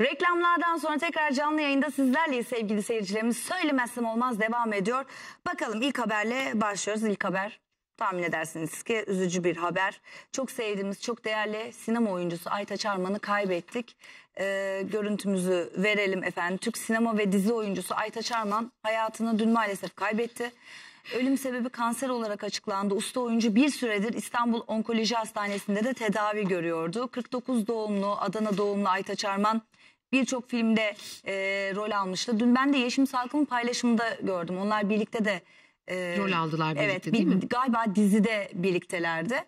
Reklamlardan sonra tekrar canlı yayında sizlerle sevgili seyircilerimiz. Söylemezsem olmaz devam ediyor. Bakalım ilk haberle başlıyoruz. İlk haber tahmin edersiniz ki üzücü bir haber. Çok sevdiğimiz, çok değerli sinema oyuncusu Aytaç Arman'ı kaybettik. Ee, görüntümüzü verelim efendim. Türk sinema ve dizi oyuncusu Aytaç Arman hayatını dün maalesef kaybetti. Ölüm sebebi kanser olarak açıklandı. Usta oyuncu bir süredir İstanbul Onkoloji Hastanesi'nde de tedavi görüyordu. 49 doğumlu, Adana doğumlu Ayta Çarman birçok filmde e, rol almıştı. Dün ben de Yeşim Salkım paylaşımında gördüm. Onlar birlikte de e, rol aldılar birlikte evet, bir, değil mi? Galiba dizide birliktelerdi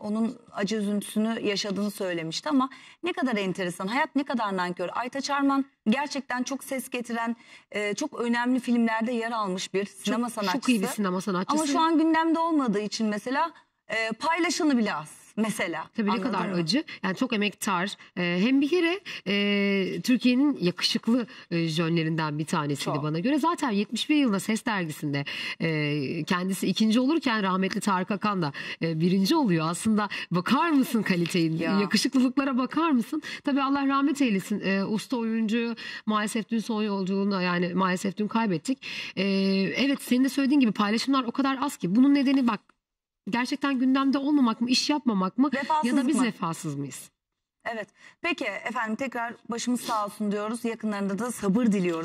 onun acı üzüntüsünü yaşadığını söylemişti ama ne kadar enteresan hayat ne kadar nankör. Aytaç Arman gerçekten çok ses getiren e, çok önemli filmlerde yer almış bir sinema çok, sanatçısı. Çok iyi bir sinema sanatçısı. Ama şu an gündemde olmadığı için mesela e, paylaşanı bile az. Mesela. Tabii ne kadar mı? acı. Yani çok emektar. Ee, hem bir kere e, Türkiye'nin yakışıklı e, jönlerinden bir tanesiydi çok. bana göre. Zaten 71 yılında Ses Dergisi'nde e, kendisi ikinci olurken rahmetli Tarık Akan da e, birinci oluyor. Aslında bakar mısın kaliteyi? ya. Yakışıklılıklara bakar mısın? Tabii Allah rahmet eylesin. E, usta oyuncu maalesef dün son yolculuğunda yani maalesef dün kaybettik. E, evet senin de söylediğin gibi paylaşımlar o kadar az ki. Bunun nedeni bak gerçekten gündemde olmamak mı, iş yapmamak mı ya da biz mı? vefasız mıyız? Evet. Peki efendim tekrar başımız sağ olsun diyoruz. Yakınlarında da sabır diliyoruz.